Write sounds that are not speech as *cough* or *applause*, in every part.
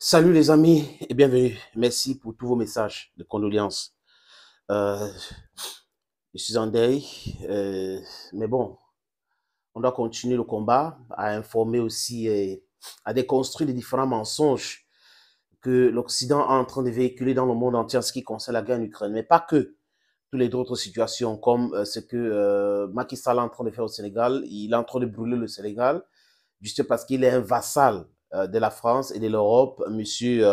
Salut les amis et bienvenue. Merci pour tous vos messages de condoléances. Euh, je suis en deuil, euh, mais bon, on doit continuer le combat, à informer aussi, et euh, à déconstruire les différents mensonges que l'Occident est en train de véhiculer dans le monde entier en ce qui concerne la guerre en Ukraine, mais pas que. Toutes les autres situations, comme ce que Macky Sall est en train de faire au Sénégal, il est en train de brûler le Sénégal, juste parce qu'il est un vassal euh, de la France et de l'Europe, Monsieur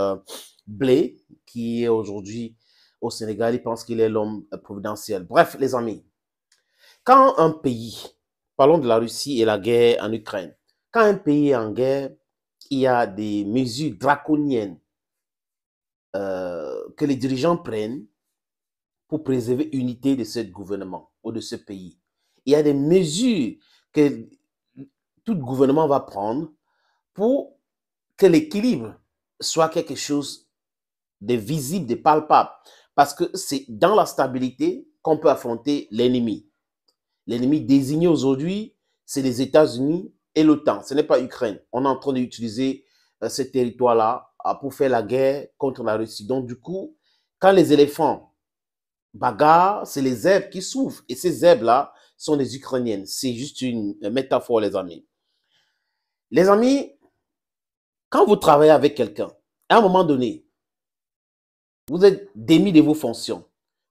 Blé, qui est aujourd'hui au Sénégal. Il pense qu'il est l'homme euh, providentiel. Bref, les amis, quand un pays, parlons de la Russie et la guerre en Ukraine, quand un pays est en guerre, il y a des mesures draconiennes euh, que les dirigeants prennent pour préserver l'unité de ce gouvernement ou de ce pays. Il y a des mesures que tout gouvernement va prendre pour que l'équilibre soit quelque chose de visible, de palpable, parce que c'est dans la stabilité qu'on peut affronter l'ennemi. L'ennemi désigné aujourd'hui, c'est les États-Unis et l'OTAN. Ce n'est pas l'Ukraine. On est en train d'utiliser euh, ce territoire-là ah, pour faire la guerre contre la Russie. Donc, du coup, quand les éléphants bagarrent, c'est les zèbres qui souffrent. Et ces zèbres-là sont des Ukrainiens. C'est juste une euh, métaphore, les amis. Les amis, quand vous travaillez avec quelqu'un, à un moment donné, vous êtes démis de vos fonctions.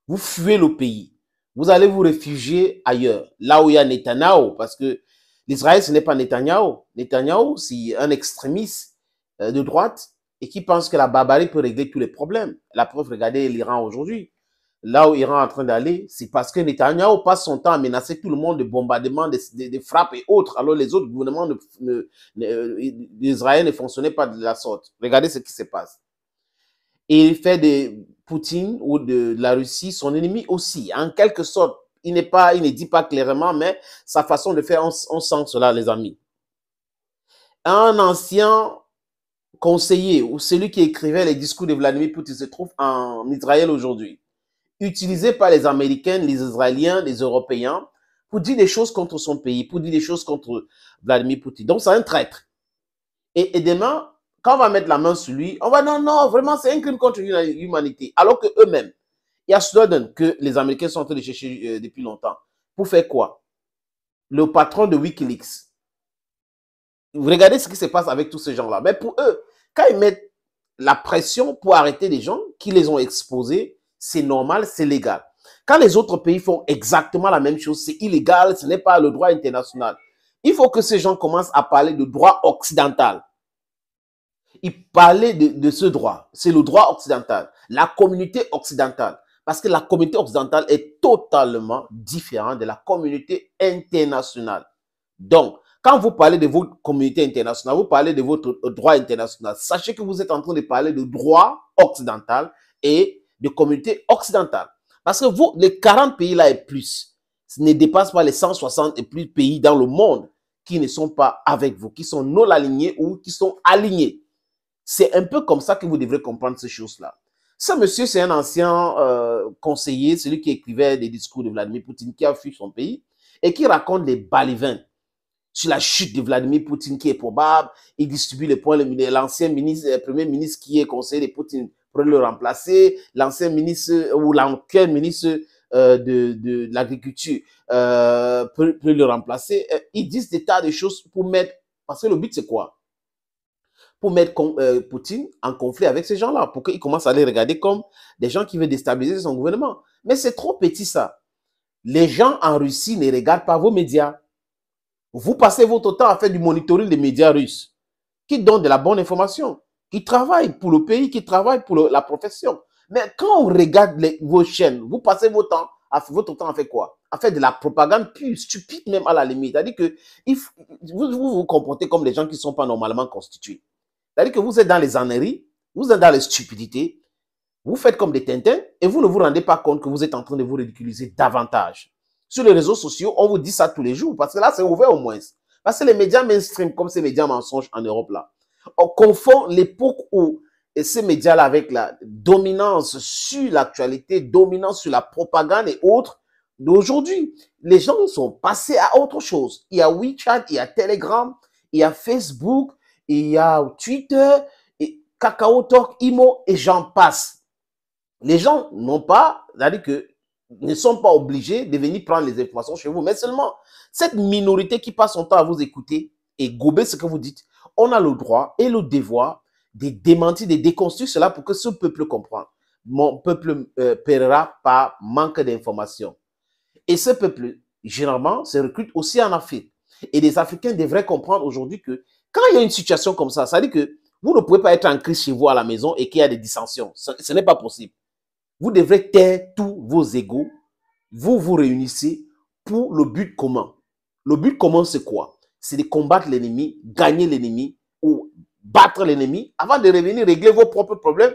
Vous fuyez le pays. Vous allez vous réfugier ailleurs, là où il y a Netanyahu, parce que l'Israël, ce n'est pas Netanyahu. Netanyahu, c'est un extrémiste euh, de droite et qui pense que la barbarie peut régler tous les problèmes. La preuve, regardez l'Iran aujourd'hui là où Iran est en train d'aller, c'est parce que Netanyahu passe son temps à menacer tout le monde de bombardements, de, frappes et autres, alors les autres gouvernements euh, d'Israël ne, fonctionnaient pas de la sorte. Regardez ce qui se passe. Et il fait de Poutine ou de, la Russie son ennemi aussi, en quelque sorte. Il, n'est pas, il ne dit pas clairement, mais sa façon de faire, on, on sent cela, les amis. Un ancien conseiller ou celui qui écrivait les discours de Vladimir Poutine se trouve en Israël aujourd'hui utilisé par les Américains, les Israéliens, les Européens pour dire des choses contre son pays, pour dire des choses contre Vladimir Poutine. Donc, c'est un traître. Et, demain, quand on va mettre la main sur lui, on va dire non, non, vraiment, c'est un crime contre l'humanité. Alors que eux-mêmes, il y a Snowden que les Américains sont en train de chercher euh, depuis longtemps. Pour faire quoi Le patron de Wikileaks. Vous regardez ce qui se passe avec tous ces gens-là. Mais pour eux, quand ils mettent la pression pour arrêter les gens qui les ont exposés, c'est normal, c'est légal. Quand les autres pays font exactement la même chose, c'est illégal, ce n'est pas le droit international. Il faut que ces gens commencent à parler de droit occidental. Ils parlent de, de ce droit. C'est le droit occidental, la communauté occidentale. Parce que la communauté occidentale est totalement différente de la communauté internationale. Donc, quand vous parlez de votre communauté internationale, vous parlez de votre droit international, sachez que vous êtes en train de parler de droit occidental et de communautés occidentales. Parce que vous, les 40 pays là et plus, ce ne dépasse pas les 160 et plus pays dans le monde qui ne sont pas avec vous, qui sont non alignés ou qui sont alignés. C'est un peu comme ça que vous devrez comprendre ces choses-là. Ce monsieur, c'est un ancien euh, conseiller, celui qui écrivait des discours de Vladimir Poutine, qui a fui son pays et qui raconte des balivins sur la chute de Vladimir Poutine qui est probable. Il distribue les points, l'ancien ministre, le euh, premier ministre qui est conseiller de Poutine, pour le remplacer, l'ancien ministre euh, ou l'ancien ministre euh, de, l'agriculture euh, pour le remplacer. Ils disent des tas de choses pour mettre, parce que le but c'est quoi Pour mettre Poutine en conflit avec ces gens-là, pour qu'ils commencent à les regarder comme des gens qui veulent déstabiliser son gouvernement. Mais c'est trop petit ça. Les gens en Russie ne regardent pas vos médias. Vous passez votre temps à faire du monitoring des médias russes qui donnent de la bonne information. Ils travaillent pour le pays, qui travaillent pour la profession. Mais quand on regarde vos chaînes, vous passez votre temps à, votre temps à faire quoi À faire de la propagande pure, stupide même à la limite. C'est-à-dire que vous, vous, vous comportez comme les gens qui ne sont pas normalement constitués. C'est-à-dire que vous êtes dans les anneries, vous êtes dans les stupidités, vous faites comme des tintins et vous ne vous rendez pas compte que vous êtes en train de vous ridiculiser davantage. Sur les réseaux sociaux, on vous dit ça tous les jours parce que là, c'est ouvert au moins. Parce que les médias mainstream, comme ces médias mensonges en Europe là, on confond l'époque où ces médias-là avec la dominance sur l'actualité, dominance sur la propagande et autres d'aujourd'hui. Les gens sont passés à autre chose. Il y a WeChat, il y a Telegram, il y a Facebook, il y a Twitter, et Kakao Talk, Imo et j'en passe. Les gens n'ont pas, c'est-à-dire que ne sont pas obligés de venir prendre les informations chez vous, mais seulement cette minorité qui passe son temps à vous écouter et gober ce que vous dites, on a le droit et le devoir de démentir, de déconstruire cela pour que ce peuple comprenne. Mon peuple euh, paiera par manque d'informations. Et ce peuple, généralement, se recrute aussi en Afrique. Et les Africains devraient comprendre aujourd'hui que quand il y a une situation comme ça, ça veut dire que vous ne pouvez pas être en crise chez vous à la maison et qu'il y a des dissensions. Ce, ce n'est pas possible. Vous devrez taire tous vos égaux. Vous vous réunissez pour le but commun. Le but commun, c'est quoi c'est de combattre l'ennemi, gagner l'ennemi ou battre l'ennemi avant de revenir régler vos propres problèmes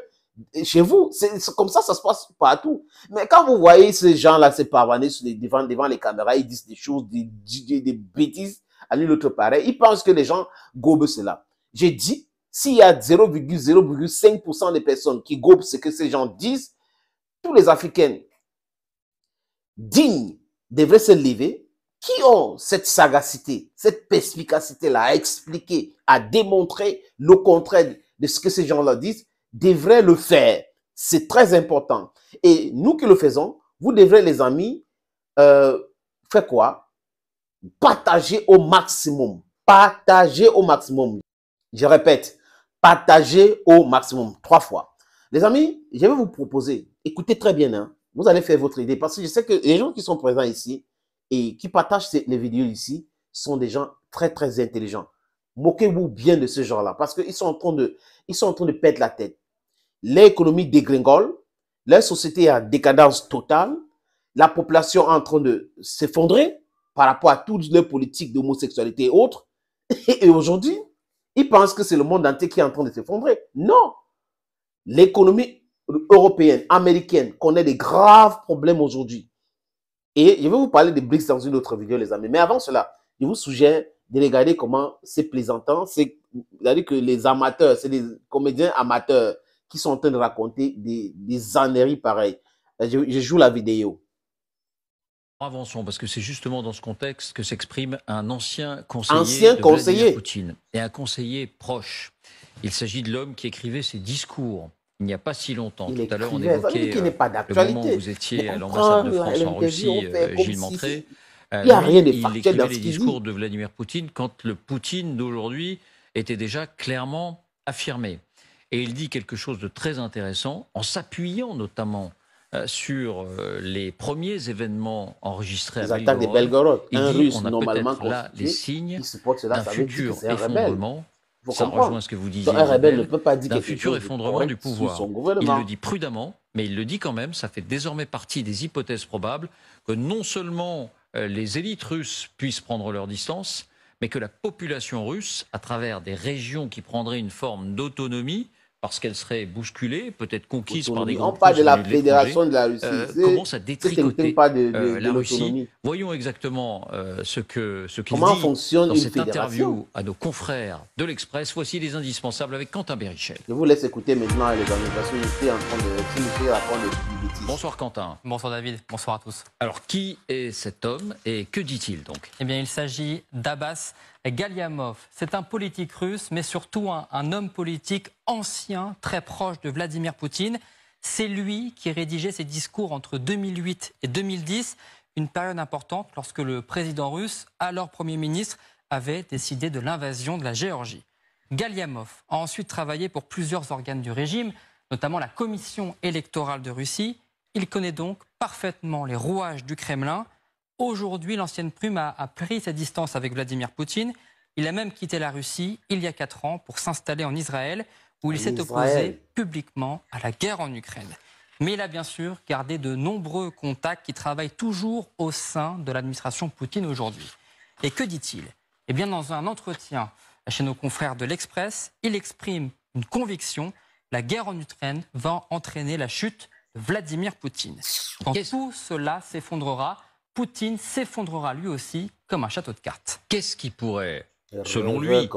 chez vous. C'est comme ça, ça se passe partout. Mais quand vous voyez ces gens-là se pavaner devant, devant les caméras, ils disent des choses, des, bêtises, à ou l'autre pareil, ils pensent que les gens gobent cela. J'ai dit, s'il y a 0,0,5% des personnes qui gobent ce que ces gens disent, tous les Africains dignes devraient se lever qui ont cette sagacité, cette perspicacité-là à expliquer, à démontrer le contraire de ce que ces gens-là disent, devraient le faire. C'est très important. Et nous qui le faisons, vous devrez, les amis, euh, faire quoi Partager au maximum. Partager au maximum. Je répète, partager au maximum. Trois fois. Les amis, je vais vous proposer, écoutez très bien, hein. vous allez faire votre idée, parce que je sais que les gens qui sont présents ici, et qui partagent les vidéos ici sont des gens très, très intelligents. Moquez-vous bien de ce genre-là parce qu'ils sont, en train de, ils sont en train de perdre la tête. L'économie dégringole, la société est en décadence totale, la population est en train de s'effondrer par rapport à toutes les politiques d'homosexualité et autres. Et aujourd'hui, ils pensent que c'est le monde entier qui est en train de s'effondrer. Non. L'économie européenne, américaine connaît des graves problèmes aujourd'hui. Et je vais vous parler des BRICS dans une autre vidéo, les amis. Mais avant cela, je vous suggère de regarder comment c'est plaisantant. C'est-à-dire que les amateurs, c'est des comédiens amateurs qui sont en train de raconter des, des âneries pareilles. Euh, je, joue la vidéo. Avançons, parce que c'est justement dans ce contexte que s'exprime un ancien conseiller de Vladimir Poutine et un conseiller proche. Il s'agit de l'homme qui écrivait ses discours il n'y a pas si longtemps. Tout à l'heure, on évoquait n'est pas euh, le moment où vous étiez à l'ambassade de France en Russie, Gilles euh, Montré. Euh, il n'y a rien de écrivait les discours de Vladimir Poutine quand le Poutine d'aujourd'hui était déjà clairement affirmé. Et il dit quelque chose de très intéressant en s'appuyant notamment sur les premiers événements enregistrés les à Belgorod. Des Belgorod. Il dit, un Russe peut a là les signes d'un futur effondrement ça rejoint ce que vous disiez. futur effondrement du pouvoir. Il le dit prudemment, mais il le dit quand même. Ça fait désormais partie des hypothèses probables que non seulement euh, les élites russes puissent prendre leur distance, mais que la population russe, à travers des régions qui prendraient une forme d'autonomie, parce qu'elle serait bousculée, peut-être conquise par des grands On parle de la fédération de la euh, Russie. Euh, commence à pas de, de, euh, Voyons exactement euh, ce que ce qu'il dit fonctionne dans cette interview à nos confrères de l'Express. Voici les indispensables avec Quentin Berrichel. Je vous laisse écouter maintenant les organisations qui en train de Bonsoir Quentin. Bonsoir David. Bonsoir à tous. Alors qui est cet homme et que dit-il donc Eh bien, il s'agit d'Abbas Galiamov. C'est un politique russe, mais surtout un, un homme politique ancien, très proche de Vladimir Poutine. C'est lui qui rédigeait ses discours entre 2008 et 2010, une période importante lorsque le président russe, alors Premier ministre, avait décidé de l'invasion de la Géorgie. Galiamov a ensuite travaillé pour plusieurs organes du régime, notamment la Commission électorale de Russie. Il connaît donc parfaitement les rouages du Kremlin. Aujourd'hui, l'ancienne plume a, a, pris sa distance avec Vladimir Poutine. Il a même quitté la Russie il y a quatre ans pour s'installer en Israël où il s'est opposé publiquement à la guerre en Ukraine. Mais il a bien sûr gardé de nombreux contacts qui travaillent toujours au sein de l'administration Poutine aujourd'hui. Et que dit-il Eh bien, dans un entretien chez nos confrères de l'Express, il exprime une conviction la guerre en Ukraine va entraîner la chute de Vladimir Poutine. Quand tout cela s'effondrera, Poutine s'effondrera lui aussi comme un château de cartes. Qu'est-ce qui pourrait, selon lui,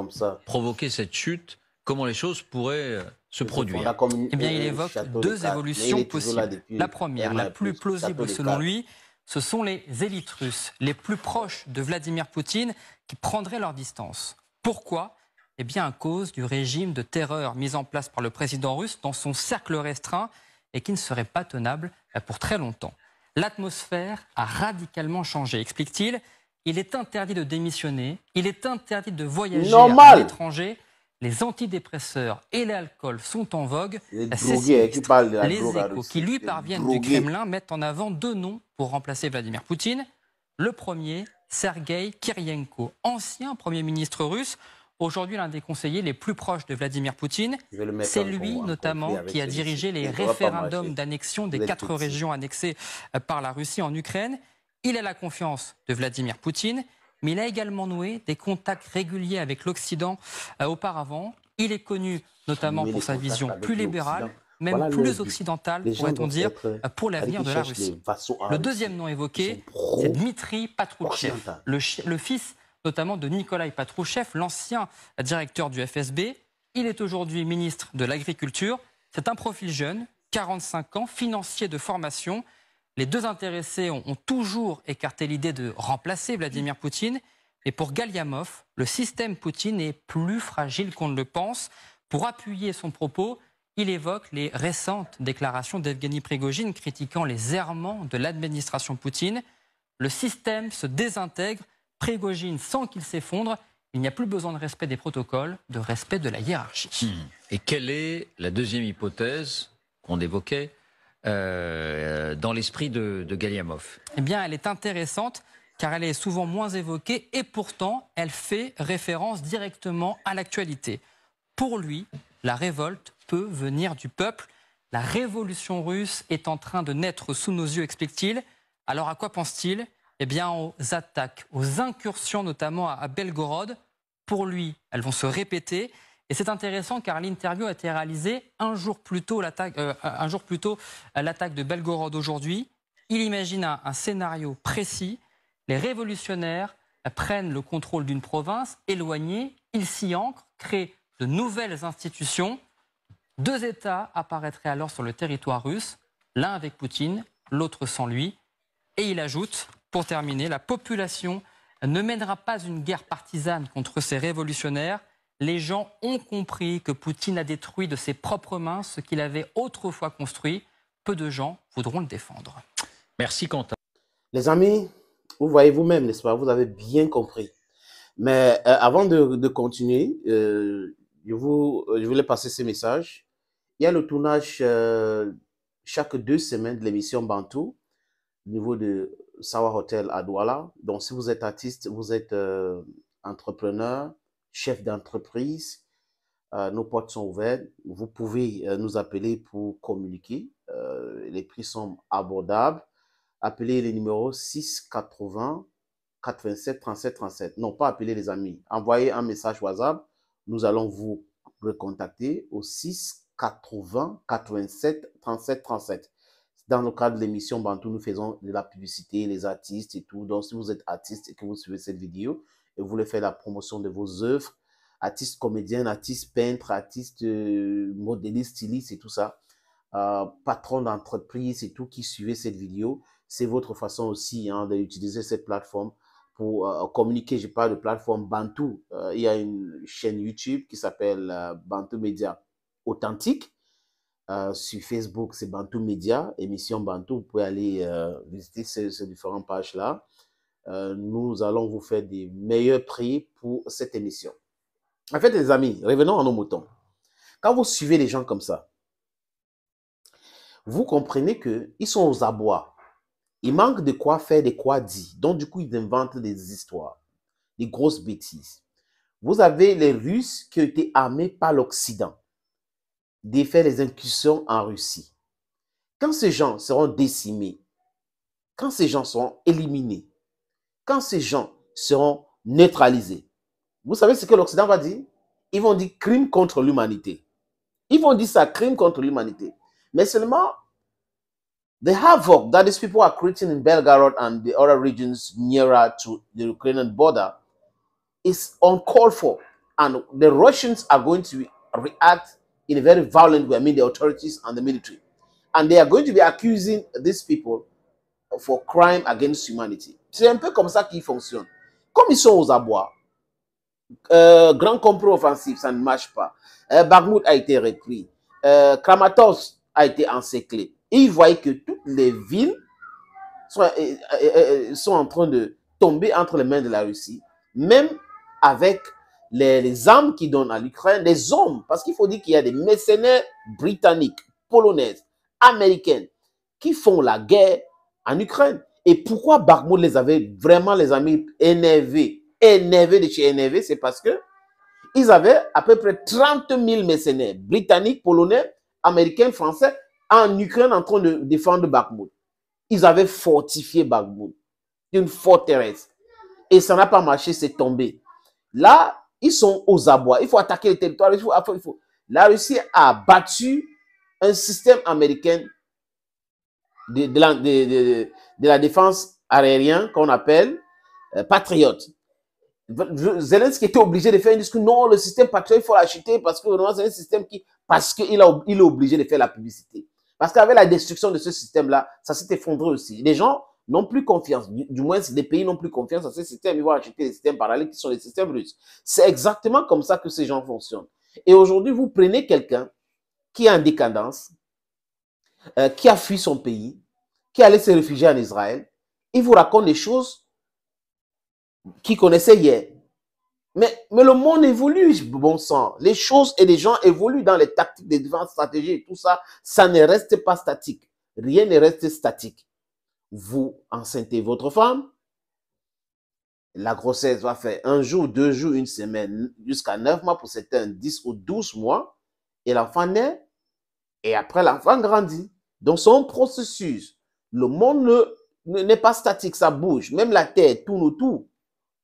provoquer cette chute comment les choses pourraient euh, se produire. Eh bien, il évoque deux évolutions possibles. La première, la plus plausible selon lui, ce sont les élites russes, les plus proches de Vladimir Poutine, qui prendraient leur distance. Pourquoi Eh bien, à cause du régime de terreur mis en place par le président russe dans son cercle restreint et qui ne serait pas tenable euh, pour très longtemps. L'atmosphère a radicalement changé, explique-t-il. Il est interdit de démissionner, il est interdit de voyager à l'étranger les antidépresseurs et l'alcool sont en vogue. Les, hein, échos qui lui parviennent du Kremlin mettent en avant deux noms pour remplacer Vladimir Poutine. Le premier, Sergei Kiryenko, ancien Premier ministre russe, aujourd'hui l'un des conseillers les plus proches de Vladimir Poutine. C'est lui notamment qui a dirigé les référendums d'annexion des quatre régions annexées euh, par la Russie en Ukraine. Il a la confiance de Vladimir Poutine mais il a également noué des contacts réguliers avec l'Occident euh, auparavant. Il est connu notamment pour sa vision plus libérale, même plus occidentale, pourrait-on dire, euh, pour l'avenir de la Russie. Le deuxième nom évoqué, c'est Dmitri Patrouchev, le, le fils notamment de Nikolai Patrouchev, l'ancien directeur du FSB. Il est aujourd'hui ministre de l'Agriculture. C'est un profil jeune, 45 ans, financier de formation. Les deux intéressés ont, toujours écarté l'idée de remplacer Vladimir Poutine. Et pour Galiamov, le système Poutine est plus fragile qu'on ne le pense. Pour appuyer son propos, il évoque les récentes déclarations d'Evgeny Prigogine critiquant les errements de l'administration Poutine. Le système se désintègre, Prégogine sans qu'il s'effondre. Il n'y a plus besoin de respect des protocoles, de respect de la hiérarchie. Et quelle est la deuxième hypothèse qu'on évoquait euh, dans l'esprit de, de Galiamov Eh bien, elle est intéressante car elle est souvent moins évoquée et pourtant elle fait référence directement à l'actualité. Pour lui, la révolte peut venir du peuple. La révolution russe est en train de naître sous nos yeux, explique-t-il. Alors à quoi pense-t-il Eh bien aux attaques, aux incursions notamment à Belgorod. Pour lui, elles vont se répéter et c'est intéressant car l'interview a été réalisée un jour plus tôt l'attaque euh, de Belgorod aujourd'hui. Il imagine un scénario précis. Les révolutionnaires prennent le contrôle d'une province éloignée, ils s'y ancrent, créent de nouvelles institutions. Deux États apparaîtraient alors sur le territoire russe, l'un avec Poutine, l'autre sans lui. Et il ajoute, pour terminer, la population ne mènera pas une guerre partisane contre ces révolutionnaires, les gens ont compris que Poutine a détruit de ses propres mains ce qu'il avait autrefois construit. Peu de gens voudront le défendre. Merci Quentin. Les amis, vous voyez vous-même, n'est-ce pas Vous avez bien compris. Mais euh, avant de, continuer, euh, je, voulais passer ce message. Il y a le tournage euh, chaque deux semaines de l'émission Bantou au niveau de Sawa Hotel à Douala. Donc, si vous êtes artiste, vous êtes entrepreneur, chef d'entreprise. Euh, nos portes sont ouvertes. Vous pouvez euh, nous appeler pour communiquer. Euh, les prix sont abordables. Appelez les numéros 680 87 37 37. Non, pas appeler les amis. Envoyez un message WhatsApp. Nous allons vous recontacter au 680 87 37 37. Dans le cadre de l'émission Bantou, nous faisons de la publicité, les artistes et tout. Donc, si vous êtes artiste et que vous suivez cette vidéo, et vous voulez faire la promotion de vos œuvres, artistes comédiens, artistes peintres artistes euh, modélistes, stylistes styliste et tout ça, patrons euh, patron d'entreprise et tout qui suivez cette vidéo, c'est votre façon aussi hein, d'utiliser cette plateforme pour euh, communiquer. Je parle de plateforme Bantu. il y a une chaîne YouTube qui s'appelle Bantu Media Authentique. sur Facebook, c'est Bantu Media, émission Bantu. Vous pouvez aller visiter ces différentes pages-là. Euh, nous allons vous faire des meilleurs prix pour cette émission. En fait, les amis, revenons à nos moutons. Quand vous suivez les gens comme ça, vous comprenez qu'ils sont aux abois. Ils manquent de quoi faire, de quoi dire. Donc, du coup, ils inventent des histoires, des grosses bêtises. Vous avez les Russes qui ont été armés par l'Occident, défaire les incursions en Russie. Quand ces gens seront décimés, quand ces gens seront éliminés, Quand ces gens seront neutralisés, vous savez ce que l'Occident va dire Ils vont dire crime contre l'humanité. Ils vont dire ça, crime contre l'humanité. Mais seulement, the havoc that these people are creating in Belgorod and the other regions nearer to the Ukrainian border is uncalled for. And the Russians are going to react in a very violent way, I mean the authorities and the military. And they are going to be accusing these people for crime against humanity. C'est un peu comme ça qu'ils fonctionnent. Comme ils sont aux abois, euh, grand complot offensif, ça ne marche pas. Euh, a été repris. Euh, Kramatos a été encerclé. Et ils voyaient que toutes les villes euh, euh, sont, en train de tomber entre les mains de la Russie, même avec les, armes qu'ils donnent à l'Ukraine, des hommes, parce qu'il faut dire qu'il y a des mécènes britanniques, polonaises, américaines, qui font la guerre en Ukraine. Et pourquoi Bakhmut les avait vraiment, les amis, énervés, énervés de chez énervés, c'est parce que avaient à peu près 30 000 mécénaires britanniques, polonais, américains, français, en Ukraine en train de défendre Bakhmut. Ils avaient fortifié Bakhmut, une forteresse. Et ça n'a pas marché, c'est tombé. Là, ils sont aux abois. Il faut attaquer le territoire. Il faut, il faut. La Russie a battu un système américain de, la, défense aérienne qu'on appelle euh, patriote. Zelensky était obligé de faire un discours, non, le système patriote, il faut l'acheter parce que c'est un système qui, parce qu'il il est obligé de faire la publicité. Parce qu'avec la destruction de ce système-là, ça s'est effondré aussi. Les gens n'ont plus confiance, du, du moins les pays n'ont plus confiance à ce système, ils vont acheter des systèmes parallèles qui sont les systèmes russes. C'est exactement comme ça que ces gens fonctionnent. Et aujourd'hui, vous prenez quelqu'un qui est en décadence, euh, qui a fui son pays, qui allait se réfugier en Israël, il vous raconte des choses qu'il connaissait hier. Mais, mais le monde évolue, bon sang. Les choses et les gens évoluent dans les tactiques, les différentes stratégies et tout ça. Ça ne reste pas statique. Rien ne reste statique. Vous enceintez votre femme. La grossesse va faire un jour, deux jours, une semaine, jusqu'à neuf mois pour certains, dix ou douze mois. Et l'enfant naît. Et après, l'enfant grandit. Dans son processus, le monde n'est pas statique, ça bouge. Même la Terre tourne autour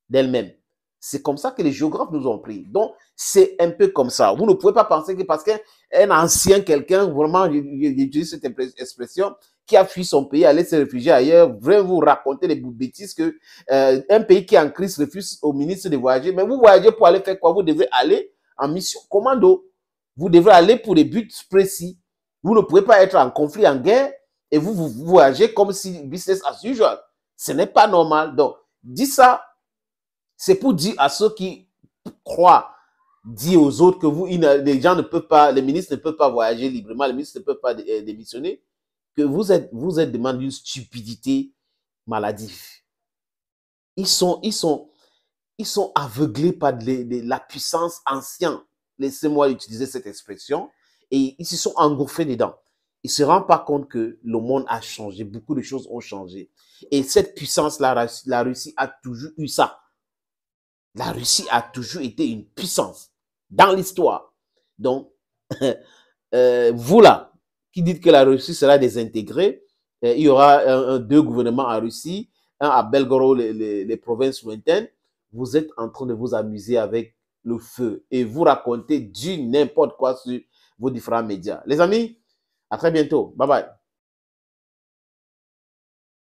d'elle-même. C'est comme ça que les géographes nous ont pris. Donc, c'est un peu comme ça. Vous ne pouvez pas penser que parce qu'un ancien quelqu'un, vraiment, j'utilise cette expression, qui a fui son pays, allait se réfugier ailleurs, vient vous raconter les bêtises que euh, un pays qui est en crise refuse au ministre de voyager. Mais vous voyagez pour aller faire quoi Vous devez aller en mission commando. Vous devez aller pour des buts précis. Vous ne pouvez pas être en conflit, en guerre, et vous, vous voyagez comme si business as usual. Ce n'est pas normal. Donc, dis ça, c'est pour dire à ceux qui croient, dire aux autres que vous, les gens ne peuvent pas, les ministres ne peuvent pas voyager librement, les ministres ne peuvent pas euh, démissionner, que vous êtes, vous êtes demandé une stupidité maladive. Ils sont, ils sont, ils sont aveuglés par la puissance ancienne. Laissez-moi utiliser cette expression et ils se sont engouffés dedans. Ils ne se rendent pas compte que le monde a changé, beaucoup de choses ont changé. Et cette puissance, la, la Russie a toujours eu ça. La Russie a toujours été une puissance dans l'histoire. Donc, *laughs* euh, vous là, qui dites que la Russie sera désintégrée, euh, il y aura deux gouvernements en Russie, un à Belgorod, les, les provinces lointaines, vous êtes en train de vous amuser avec le feu et vous racontez du n'importe quoi sur vos différents médias. Les amis, à très bientôt. Bye bye.